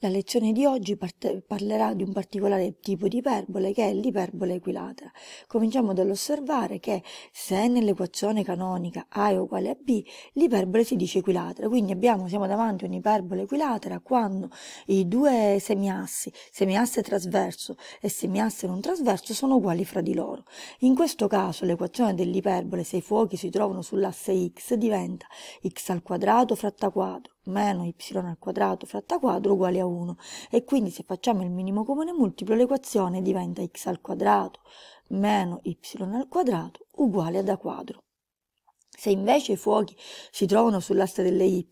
La lezione di oggi parte- parlerà di un particolare tipo di iperbole che è l'iperbole equilatera. Cominciamo dall'osservare che se nell'equazione canonica A è uguale a B, l'iperbole si dice equilatera. Quindi abbiamo, siamo davanti a un'iperbole equilatera quando i due semiassi, semiasse trasverso e semiasse non trasverso, sono uguali fra di loro. In questo caso l'equazione dell'iperbole se i fuochi si trovano sull'asse x diventa x al quadrato fratta 4 meno y al quadrato fratta quadro uguale a 1 e quindi se facciamo il minimo comune multiplo l'equazione diventa x al quadrato meno y al quadrato uguale ad a quadro. Se invece i fuochi si trovano sull'asse delle y,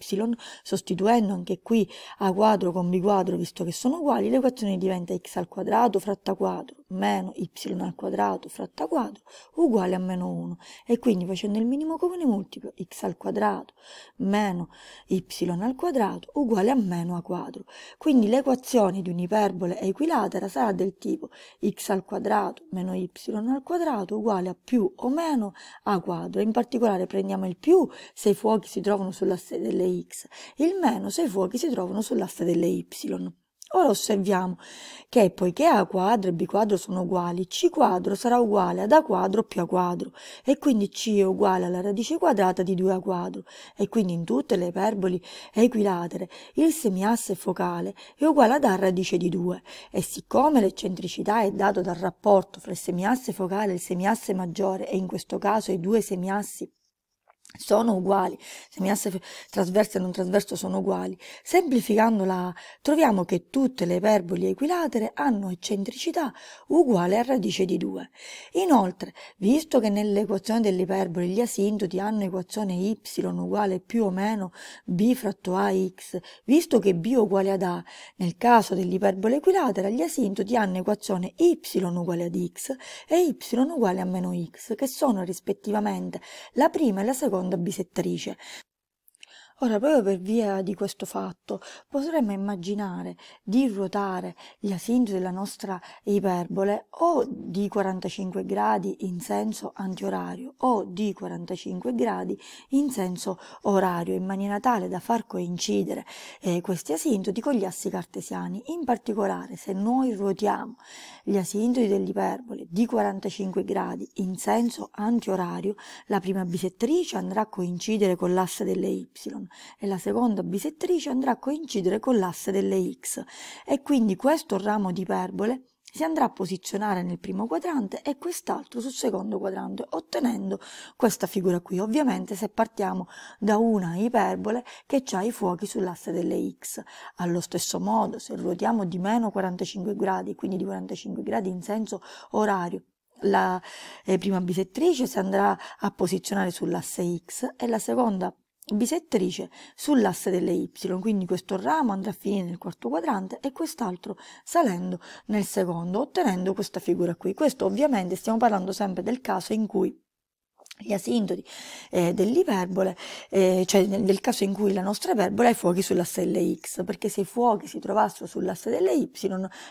sostituendo anche qui a quadro con b quadro visto che sono uguali, l'equazione diventa x al quadrato fratta quadro meno y al quadrato fratto 4 uguale a meno 1 e quindi facendo il minimo comune multiplo x al quadrato meno y al quadrato uguale a meno a 4 Quindi l'equazione di un'iperbole equilatera sarà del tipo x al quadrato meno y al quadrato uguale a più o meno a 4 In particolare prendiamo il più se i fuochi si trovano sull'asse delle x, il meno se i fuochi si trovano sull'asse delle y. Ora osserviamo che poiché A quadro e B quadro sono uguali, C quadro sarà uguale ad A quadro più A quadro e quindi C è uguale alla radice quadrata di 2A quadro e quindi in tutte le iperboli equilatere il semiasse focale è uguale ad A radice di 2 e siccome l'eccentricità è data dal rapporto fra il semiasse focale e il semiasse maggiore e in questo caso i due semiassi sono uguali, se mi asse trasverso e non trasverso sono uguali. Semplificandola troviamo che tutte le iperboli equilatere hanno eccentricità uguale a radice di 2. Inoltre, visto che nell'equazione dell'iperbole gli asintoti hanno equazione y uguale più o meno b fratto a x, visto che b uguale ad a, nel caso dell'iperbole equilatera gli asintoti hanno equazione y uguale ad x e y uguale a meno x, che sono rispettivamente la prima e la seconda bionda bisettrice Ora, proprio per via di questo fatto, potremmo immaginare di ruotare gli asini della nostra iperbole o di 45 gradi in senso antiorario o di 45 gradi in senso orario, in maniera tale da far coincidere eh, questi asintoti con gli assi cartesiani. In particolare, se noi ruotiamo gli asintoti dell'iperbole di 45 gradi in senso antiorario, la prima bisettrice andrà a coincidere con l'asse delle y e la seconda bisettrice andrà a coincidere con l'asse delle x e quindi questo ramo di iperbole si andrà a posizionare nel primo quadrante e quest'altro sul secondo quadrante, ottenendo questa figura qui. Ovviamente se partiamo da una iperbole che ha i fuochi sull'asse delle x. Allo stesso modo, se ruotiamo di meno 45 gradi, quindi di 45 gradi in senso orario, la eh, prima bisettrice si andrà a posizionare sull'asse x e la seconda bisettrice sull'asse delle y, quindi questo ramo andrà a finire nel quarto quadrante e quest'altro salendo nel secondo, ottenendo questa figura qui. Questo ovviamente stiamo parlando sempre del caso in cui gli asintoti eh, dell'iperbole, eh, cioè nel, nel, caso in cui la nostra iperbole ha i fuochi sull'asse delle x, perché se i fuochi si trovassero sull'asse delle y,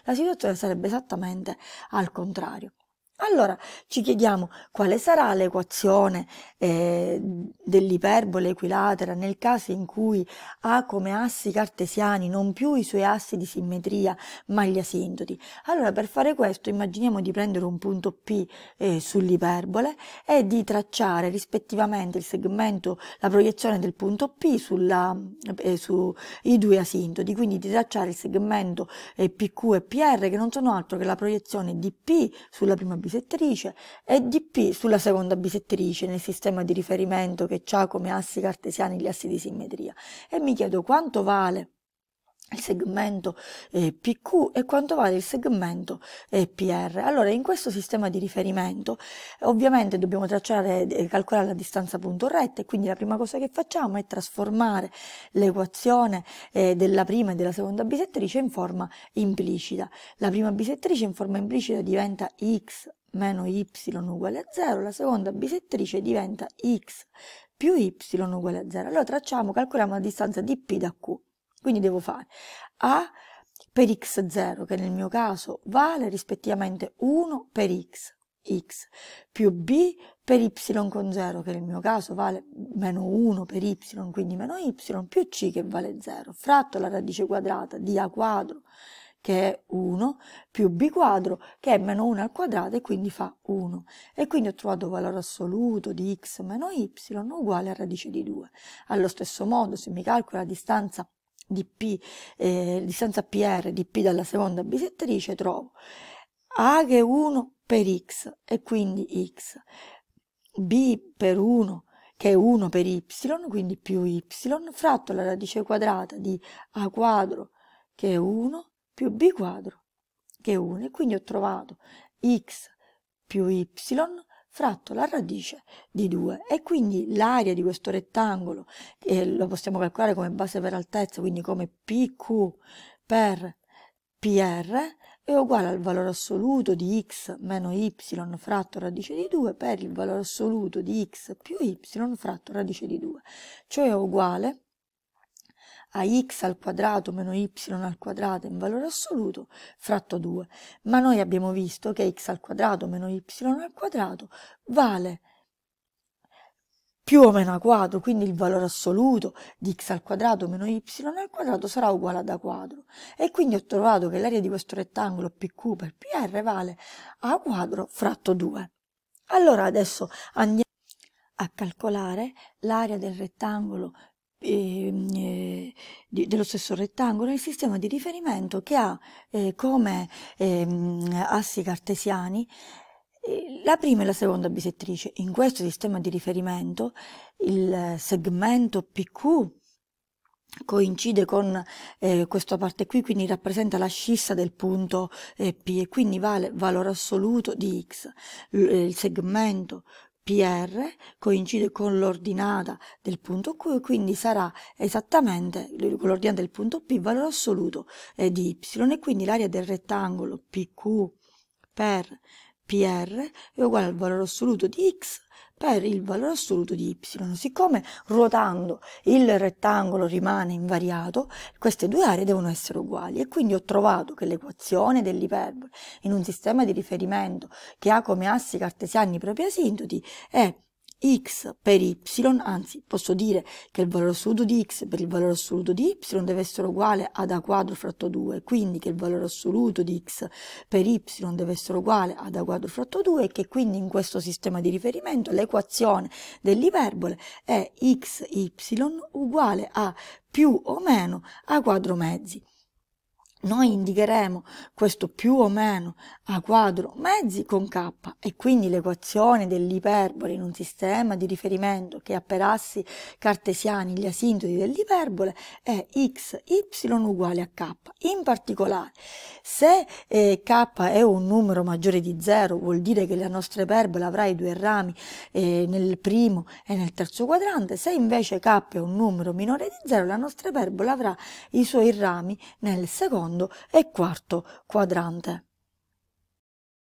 la situazione sarebbe esattamente al contrario. Allora ci chiediamo quale sarà l'equazione eh, dell'iperbole equilatera nel caso in cui ha come assi cartesiani non più i suoi assi di simmetria ma gli asintoti. Allora per fare questo immaginiamo di prendere un punto P eh, sull'iperbole e di tracciare rispettivamente il segmento, la proiezione del punto P sulla, eh, sui due asintoti, quindi di tracciare il segmento eh, PQ e PR che non sono altro che la proiezione di P sulla prima bisettrice e dP sulla seconda bisettrice nel sistema di riferimento che ha come assi cartesiani gli assi di simmetria e mi chiedo quanto vale il segmento eh, PQ e quanto vale il segmento eh, PR. Allora, in questo sistema di riferimento, ovviamente dobbiamo tracciare e calcolare la distanza punto retta e quindi la prima cosa che facciamo è trasformare l'equazione eh, della prima e della seconda bisettrice in forma implicita. La prima bisettrice in forma implicita diventa x meno y uguale a 0, la seconda bisettrice diventa x più y uguale a 0. Allora tracciamo, calcoliamo la distanza di P da Q. Quindi devo fare A per x0, che nel mio caso vale rispettivamente 1 per x, x più b per y con 0, che nel mio caso vale meno 1 per y, quindi meno y, più c che vale 0, fratto la radice quadrata di a quadro, che è 1, più b quadro, che è meno 1 al quadrato, e quindi fa 1. E quindi ho trovato valore assoluto di x meno y uguale a radice di 2. Allo stesso modo, se mi calcolo la distanza DP, eh, distanza PR, di P dalla seconda bisettrice, trovo A che è 1 per X e quindi X, B per 1 che è 1 per Y, quindi più Y, fratto la radice quadrata di A quadro che è 1 più B quadro che è 1 e quindi ho trovato X più Y fratto la radice di 2 e quindi l'area di questo rettangolo, eh, lo possiamo calcolare come base per altezza, quindi come PQ per PR, è uguale al valore assoluto di x meno y fratto radice di 2 per il valore assoluto di x più y fratto radice di 2, cioè è uguale a x al quadrato meno y al quadrato in valore assoluto fratto 2. Ma noi abbiamo visto che x al quadrato meno y al quadrato vale più o meno a quadro, quindi il valore assoluto di x al quadrato meno y al quadrato sarà uguale ad a quadro. E quindi ho trovato che l'area di questo rettangolo PQ per PR vale a quadro fratto 2. Allora adesso andiamo a calcolare l'area del rettangolo Ehm, eh, di, dello stesso rettangolo, è il sistema di riferimento che ha eh, come ehm, assi cartesiani eh, la prima e la seconda bisettrice. In questo sistema di riferimento il segmento PQ coincide con eh, questa parte qui, quindi rappresenta la scissa del punto eh, P e quindi vale valore assoluto di x. L eh, il segmento PR coincide con l'ordinata del punto Q, e quindi sarà esattamente con l'ordinata del punto P valore assoluto eh, di Y e quindi l'area del rettangolo PQ per PR è uguale al valore assoluto di X per il valore assoluto di y. Siccome ruotando il rettangolo rimane invariato, queste due aree devono essere uguali e quindi ho trovato che l'equazione dell'iperbole in un sistema di riferimento che ha come assi cartesiani i propri asintoti è x per y, anzi posso dire che il valore assoluto di x per il valore assoluto di y deve essere uguale ad a quadro fratto 2, quindi che il valore assoluto di x per y deve essere uguale ad a quadro fratto 2 e che quindi in questo sistema di riferimento l'equazione dell'iperbole è xy uguale a più o meno a quadro mezzi. Noi indicheremo questo più o meno a quadro mezzi con k e quindi l'equazione dell'iperbole in un sistema di riferimento che ha per assi cartesiani gli asintoti dell'iperbole è xy uguale a k. In particolare, se eh, k è un numero maggiore di 0, vuol dire che la nostra iperbole avrà i due rami eh, nel primo e nel terzo quadrante, se invece k è un numero minore di 0, la nostra iperbole avrà i suoi rami nel secondo secondo e quarto quadrante